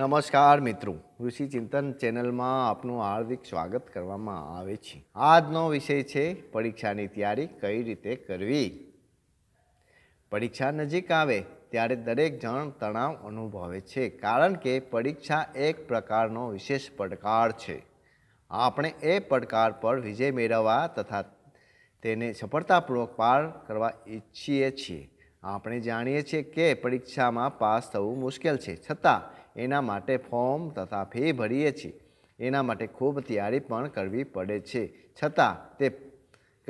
નમસ્કાર મિત્રો ઋષિ ચિંતન ચેનલમાં આપનું હાર્દિક સ્વાગત કરવામાં આવે છે આજનો વિષય છે પરીક્ષાની તૈયારી કઈ રીતે કરવી પરીક્ષા નજીક આવે ત્યારે દરેક જણ તણાવ અનુભવે છે કારણ કે પરીક્ષા એક પ્રકારનો વિશેષ પડકાર છે આપણે એ પડકાર પર વિજય મેળવવા તથા તેને સફળતાપૂર્વક પાર કરવા ઈચ્છીએ છીએ આપણે જાણીએ છીએ કે પરીક્ષામાં પાસ થવું મુશ્કેલ છે છતાં એના માટે ફોર્મ તથા ફી ભરીએ છીએ એના માટે ખૂબ તૈયારી પણ કરવી પડે છે છતાં તે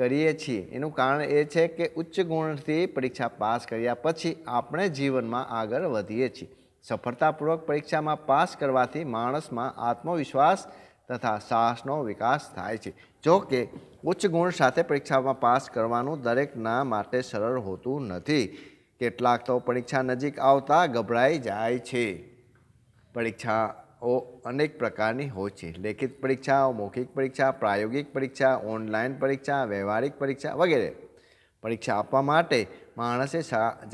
કરીએ છીએ એનું કારણ એ છે કે ઉચ્ચ ગુણથી પરીક્ષા પાસ કર્યા પછી આપણે જીવનમાં આગળ વધીએ છીએ સફળતાપૂર્વક પરીક્ષામાં પાસ કરવાથી માણસમાં આત્મવિશ્વાસ તથા સાહસનો વિકાસ થાય છે જો કે ઉચ્ચ ગુણ સાથે પરીક્ષામાં પાસ કરવાનું દરેકના માટે સરળ હોતું નથી કેટલાક તો પરીક્ષા નજીક આવતા ગભરાઈ જાય છે પરીક્ષાઓ અનેક પ્રકારની હોય છે લેખિત પરીક્ષાઓ મૌખિક પરીક્ષા પ્રાયોગિક પરીક્ષા ઓનલાઈન પરીક્ષા વ્યવહારિક પરીક્ષા વગેરે પરીક્ષા આપવા માટે માણસે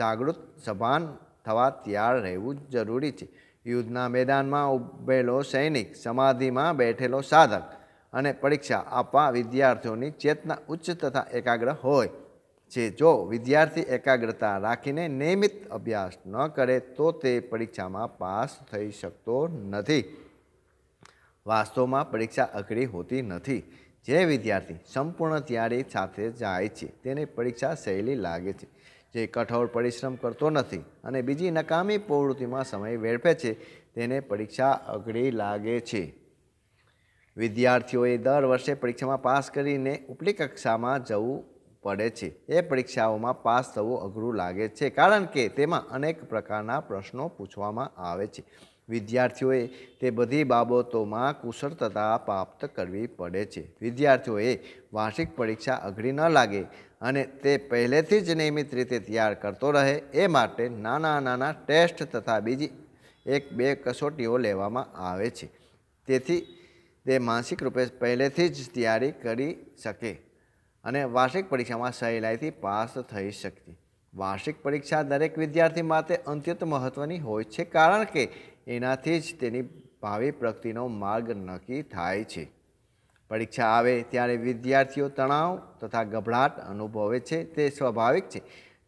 જાગૃત સભાન થવા તૈયાર રહેવું જરૂરી છે યુદ્ધના મેદાનમાં ઉભેલો સૈનિક સમાધિમાં બેઠેલો સાધક અને પરીક્ષા આપવા વિદ્યાર્થીઓની ચેતના ઉચ્ચ તથા એકાગ્ર હોય છે જો વિદ્યાર્થી એકાગ્રતા રાખીને નિયમિત અભ્યાસ ન કરે તો તે પરીક્ષામાં પાસ થઈ શકતો નથી વાસ્તવમાં પરીક્ષા અઘરી હોતી નથી જે વિદ્યાર્થી સંપૂર્ણ તૈયારી સાથે જાય છે તેને પરીક્ષા સહેલી લાગે છે જે કઠોર પરિશ્રમ કરતો નથી અને બીજી નકામી પ્રવૃત્તિમાં સમય વેડફે છે તેને પરીક્ષા અઘરી લાગે છે વિદ્યાર્થીઓએ દર વર્ષે પરીક્ષામાં પાસ કરીને ઉપલી કક્ષામાં જવું પડે છે એ પરીક્ષાઓમાં પાસ થવું અઘરું લાગે છે કારણ કે તેમાં અનેક પ્રકારના પ્રશ્નો પૂછવામાં આવે છે વિદ્યાર્થીઓએ તે બધી બાબતોમાં કુશળતા પ્રાપ્ત કરવી પડે છે વિદ્યાર્થીઓએ વાર્ષિક પરીક્ષા અઘરી ન લાગે અને તે પહેલેથી જ નિયમિત રીતે તૈયાર કરતો રહે એ માટે નાના નાના ટેસ્ટ તથા બીજી એક બે કસોટીઓ લેવામાં આવે છે તેથી તે માનસિક રૂપે પહેલેથી જ તૈયારી કરી શકે અને વાર્ષિક પરીક્ષામાં સહેલાઈથી પાસ થઈ શકતી વાર્ષિક પરીક્ષા દરેક વિદ્યાર્થી માટે અત્યંત મહત્ત્વની હોય છે કારણ કે એનાથી જ તેની ભાવિ પ્રગતિનો માર્ગ નક્કી થાય છે પરીક્ષા આવે ત્યારે વિદ્યાર્થીઓ તણાવ તથા ગભરાટ અનુભવે છે તે સ્વાભાવિક છે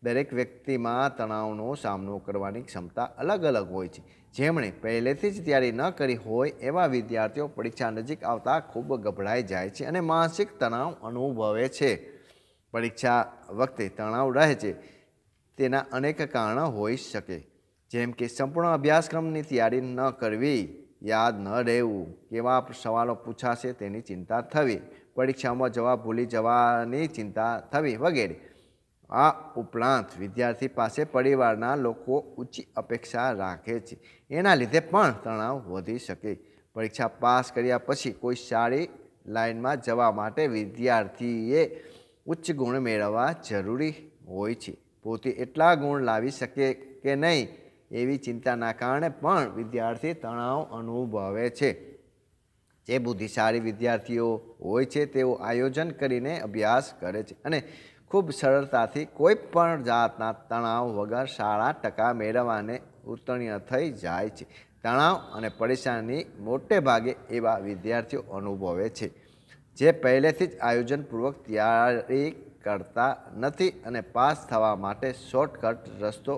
દરેક વ્યક્તિમાં તણાવનો સામનો કરવાની ક્ષમતા અલગ અલગ હોય છે જેમણે પહેલેથી જ તૈયારી ન કરી હોય એવા વિદ્યાર્થીઓ પરીક્ષા નજીક આવતા ખૂબ ગભરાઈ જાય છે અને માનસિક તણાવ અનુભવે છે પરીક્ષા વખતે તણાવ રહે છે તેના અનેક કારણો હોઈ શકે જેમ કે સંપૂર્ણ અભ્યાસક્રમની તૈયારી ન કરવી યાદ ન રહેવું કેવા સવાલો પૂછાશે તેની ચિંતા થવી પરીક્ષામાં જવાબ ભૂલી જવાની ચિંતા થવી વગેરે આ ઉપરાંત વિદ્યાર્થી પાસે પરિવારના લોકો ઊંચી અપેક્ષા રાખે છે એના લીધે પણ તણાવ વધી શકે પરીક્ષા પાસ કર્યા પછી કોઈ સારી લાઇનમાં જવા માટે વિદ્યાર્થીએ ઉચ્ચ ગુણ મેળવવા જરૂરી હોય છે પોતે એટલા ગુણ લાવી શકે કે નહીં એવી ચિંતાના કારણે પણ વિદ્યાર્થી તણાવ અનુભવે છે જે બુદ્ધિશાળી વિદ્યાર્થીઓ હોય છે તેઓ આયોજન કરીને અભ્યાસ કરે છે અને ખૂબ સરળતાથી કોઈ પણ જાતના તણાવ વગર સારા ટકા મેળવવાને ઉત્તીર્ણ થઈ જાય છે તણાવ અને પરેશાની મોટે ભાગે એવા વિદ્યાર્થીઓ અનુભવે છે જે પહેલેથી જ આયોજનપૂર્વક તૈયારી કરતા નથી અને પાસ થવા માટે શોર્ટકટ રસ્તો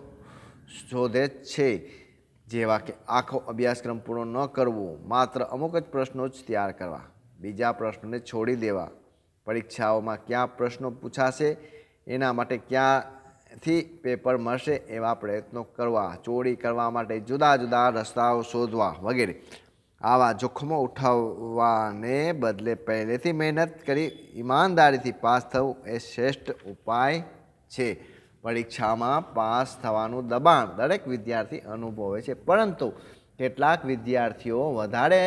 શોધે છે જેવા કે આખો અભ્યાસક્રમ પૂરો ન કરવો માત્ર અમુક જ પ્રશ્નો જ તૈયાર કરવા બીજા પ્રશ્નોને છોડી દેવા પરીક્ષાઓમાં ક્યાં પ્રશ્નો પૂછાશે એના માટે ક્યાંથી પેપર મળશે એવા પ્રયત્નો કરવા ચોરી કરવા માટે જુદા જુદા રસ્તાઓ શોધવા વગેરે આવા જોખમો ઉઠાવવાને બદલે પહેલેથી મહેનત કરી ઈમાનદારીથી પાસ થવું એ શ્રેષ્ઠ ઉપાય છે પરીક્ષામાં પાસ થવાનું દબાણ દરેક વિદ્યાર્થી અનુભવે છે પરંતુ કેટલાક વિદ્યાર્થીઓ વધારે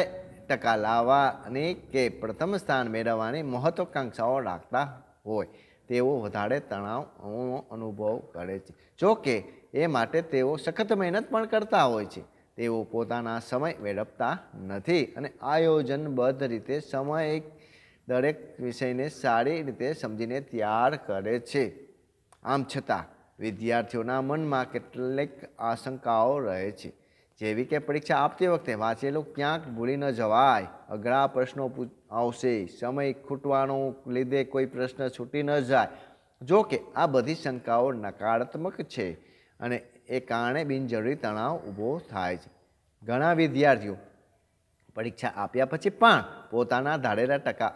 ટકા લાવવાને કે પ્રથમ સ્થાન મેળવવાની મહત્વાકાંક્ષાઓ રાખતા હોય તેઓ વધારે તણાવનો અનુભવ કરે છે જો કે એ માટે તેઓ સખત મહેનત પણ કરતા હોય છે તેઓ પોતાના સમય વેડપતા નથી અને આયોજનબદ્ધ રીતે સમય દરેક વિષયને સારી રીતે સમજીને તૈયાર કરે છે આમ છતાં વિદ્યાર્થીઓના મનમાં કેટલીક આશંકાઓ રહે છે જેવી કે પરીક્ષા આપતી વખતે વાંચેલું ક્યાંક ભૂલી ન જવાય અઘરા પ્રશ્નો આવશે સમય ખૂટવાનો લીધે કોઈ પ્રશ્ન છૂટી ન જાય જોકે આ બધી શંકાઓ નકારાત્મક છે અને એ કારણે બિનજરૂરી તણાવ ઊભો થાય છે ઘણા વિદ્યાર્થીઓ પરીક્ષા આપ્યા પછી પણ પોતાના ધારેલા ટકા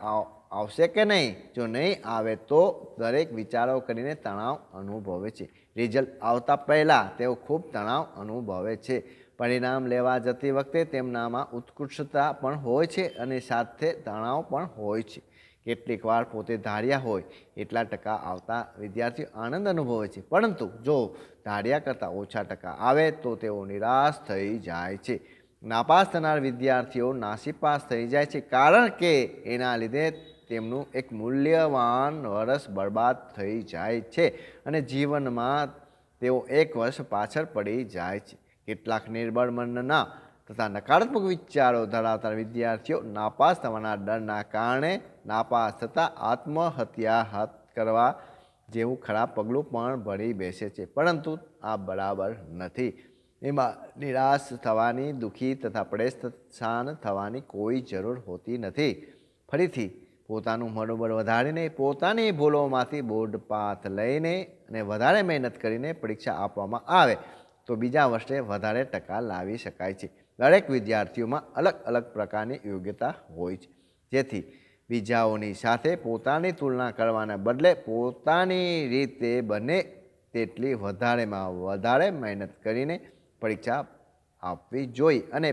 આવશે કે નહીં જો નહીં આવે તો દરેક વિચારો કરીને તણાવ અનુભવે છે રિઝલ્ટ આવતા પહેલાં તેઓ ખૂબ તણાવ અનુભવે છે પરિણામ લેવા જતી વખતે તેમનામાં ઉત્કૃષ્ટતા પણ હોય છે અને સાથે તણાવ પણ હોય છે કેટલીક વાર પોતે ધાર્યા હોય એટલા ટકા આવતા વિદ્યાર્થીઓ આનંદ અનુભવે છે પરંતુ જો ધાર્યા કરતાં ઓછા ટકા આવે તો તેઓ નિરાશ થઈ જાય છે નાપાસ થનાર વિદ્યાર્થીઓ નાસીપાસ થઈ જાય છે કારણ કે એના લીધે તેમનું એક મૂલ્યવાન વર્ષ બરબાદ થઈ જાય છે અને જીવનમાં તેઓ એક વર્ષ પાછળ પડી જાય છે કેટલાક નિર્બળ મનના તથા નકારાત્મક વિચારો ધરાવતા વિદ્યાર્થીઓ નાપાસ થવાના ડરના કારણે નાપાસ થતાં આત્મહત્યા હાથ કરવા જેવું ખરાબ પગલું પણ ભરી બેસે છે પરંતુ આ બરાબર નથી એમાં નિરાશ થવાની દુઃખી તથા પ્રેશાન થવાની કોઈ જરૂર હોતી નથી ફરીથી પોતાનું મનોબળ વધારીને પોતાની ભૂલોમાંથી બોર્ડ પાથ લઈને અને વધારે મહેનત કરીને પરીક્ષા આપવામાં આવે તો બીજા વર્ષે વધારે ટકા લાવી શકાય છે દરેક વિદ્યાર્થીઓમાં અલગ અલગ પ્રકારની યોગ્યતા હોય છે જેથી બીજાઓની સાથે પોતાની તુલના કરવાના બદલે પોતાની રીતે બને તેટલી વધારેમાં વધારે મહેનત કરીને પરીક્ષા આપવી જોઈએ અને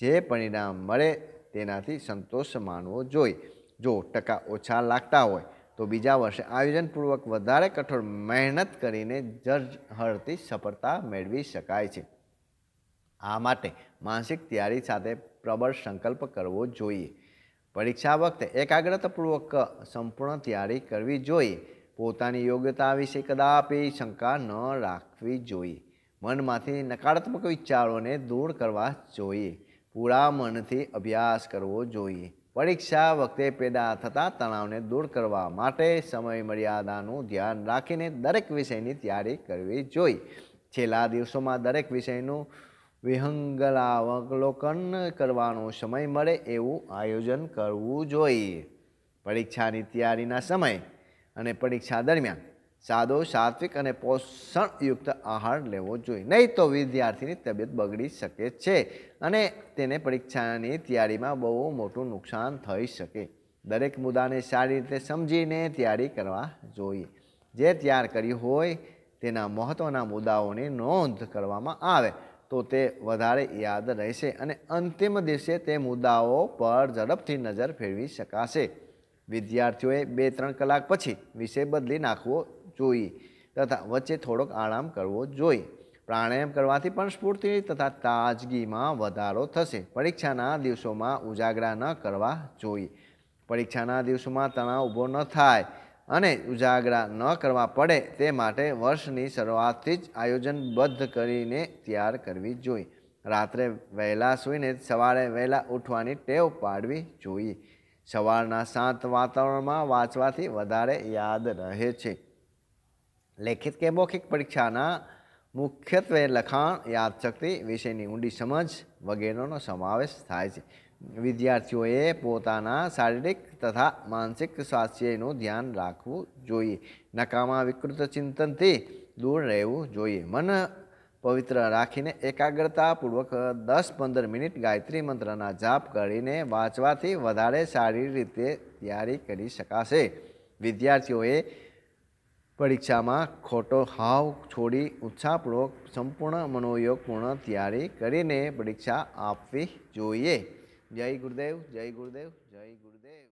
જે પરિણામ મળે તેનાથી સંતોષ માનવો જોઈએ જો ટકા ઓછા લાગતા હોય તો બીજા વર્ષે આયોજનપૂર્વક વધારે કઠોર મહેનત કરીને જજહરતી સફળતા મેળવી શકાય છે આ માટે માનસિક તૈયારી સાથે પ્રબળ સંકલ્પ કરવો જોઈએ પરીક્ષા વખતે એકાગ્રતાપૂર્વક સંપૂર્ણ તૈયારી કરવી જોઈએ પોતાની યોગ્યતા વિશે કદાપી શંકા ન રાખવી જોઈએ મનમાંથી નકારાત્મક વિચારોને દૂર કરવા જોઈએ પૂરા મનથી અભ્યાસ કરવો જોઈએ પરીક્ષા વખતે પેદા થતા તણાવને દૂર કરવા માટે સમયમર્યાદાનું ધ્યાન રાખીને દરેક વિષયની તૈયારી કરવી જોઈએ છેલ્લા દિવસોમાં દરેક વિષયનું વિહંગલાવલોકન કરવાનો સમય મળે એવું આયોજન કરવું જોઈએ પરીક્ષાની તૈયારીના સમય અને પરીક્ષા દરમિયાન સાદો સાત્વિક અને પોષણયુક્ત આહાર લેવો જોઈએ નહીં તો વિદ્યાર્થીની તબિયત બગડી શકે છે અને તેને પરીક્ષાની તૈયારીમાં બહુ મોટું નુકસાન થઈ શકે દરેક મુદ્દાને સારી રીતે સમજીને તૈયારી કરવા જોઈએ જે તૈયાર કરી હોય તેના મહત્ત્વના મુદ્દાઓની નોંધ કરવામાં આવે તો તે વધારે યાદ રહેશે અને અંતિમ દિવસે તે મુદ્દાઓ પર ઝડપથી નજર ફેરવી શકાશે વિદ્યાર્થીઓએ બે ત્રણ કલાક પછી વિષય બદલી નાખવો જોઈએ તથા વચ્ચે થોડોક આરામ કરવો જોઈએ પ્રાણાયામ કરવાથી પણ સ્ફૂર્તિ તથા તાજગીમાં વધારો થશે પરીક્ષાના દિવસોમાં ઉજાગરા ન કરવા જોઈએ પરીક્ષાના દિવસોમાં તણાવ ઊભો ન થાય અને ઉજાગરા ન કરવા પડે તે માટે વર્ષની શરૂઆતથી જ આયોજનબદ્ધ કરીને તૈયાર કરવી જોઈએ રાત્રે વહેલા સૂઈને સવારે વહેલા ઉઠવાની ટેવ પાડવી જોઈએ સવારના શાંત વાતાવરણમાં વાંચવાથી વધારે યાદ રહે છે લેખિત કે મૌખિક પરીક્ષાના મુખ્યત્વે લખાણ યાદશક્તિ વિશેની ઊંડી સમજ વગેરેનો સમાવેશ થાય છે વિદ્યાર્થીઓએ પોતાના શારીરિક તથા માનસિક સ્વાસ્થ્યનું ધ્યાન રાખવું જોઈએ નકામા વિકૃત ચિંતનથી દૂર રહેવું જોઈએ મન પવિત્ર રાખીને એકાગ્રતાપૂર્વક દસ પંદર મિનિટ ગાયત્રી મંત્રના જાપ કરીને વાંચવાથી વધારે સારી રીતે તૈયારી કરી શકાશે વિદ્યાર્થીઓએ પરીક્ષામાં ખોટો હાવ છોડી ઉત્સાહપૂર્વક સંપૂર્ણ મનોયોગપૂર્ણ તૈયારી કરીને પરીક્ષા આપવી જોઈએ જય ગુરુદેવ જય ગુરુદેવ જય ગુરુદેવ